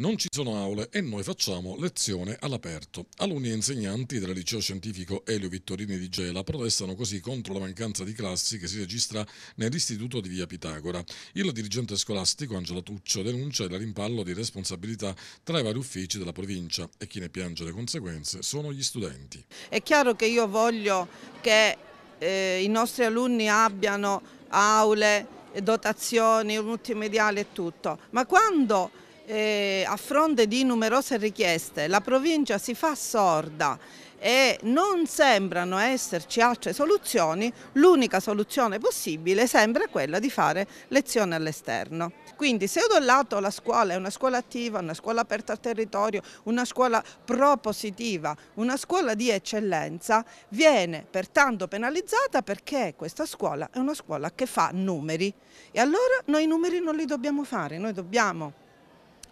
Non ci sono aule e noi facciamo lezione all'aperto. Alunni e insegnanti del liceo scientifico Elio Vittorini di Gela protestano così contro la mancanza di classi che si registra nell'istituto di via Pitagora. Il dirigente scolastico Angela Tuccio denuncia il rimpallo di responsabilità tra i vari uffici della provincia e chi ne piange le conseguenze sono gli studenti. È chiaro che io voglio che eh, i nostri alunni abbiano aule, dotazioni, multimediali e tutto, ma quando eh, a fronte di numerose richieste la provincia si fa sorda e non sembrano esserci altre soluzioni, l'unica soluzione possibile sembra quella di fare lezione all'esterno. Quindi se da un lato la scuola è una scuola attiva, una scuola aperta al territorio, una scuola propositiva, una scuola di eccellenza, viene pertanto penalizzata perché questa scuola è una scuola che fa numeri e allora noi numeri non li dobbiamo fare, noi dobbiamo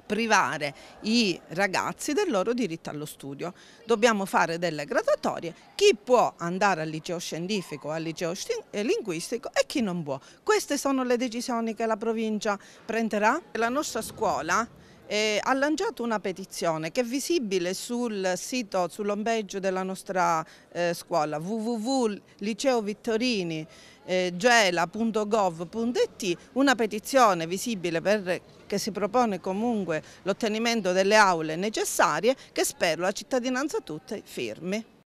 privare i ragazzi del loro diritto allo studio. Dobbiamo fare delle graduatorie, chi può andare al liceo scientifico, al liceo eh, linguistico e chi non può. Queste sono le decisioni che la provincia prenderà. La nostra scuola eh, ha lanciato una petizione che è visibile sul sito, sull'homepage della nostra eh, scuola www.liceovittorinigela.gov.it, eh, una petizione visibile per che si propone comunque l'ottenimento delle aule necessarie che spero la cittadinanza tutta firmi.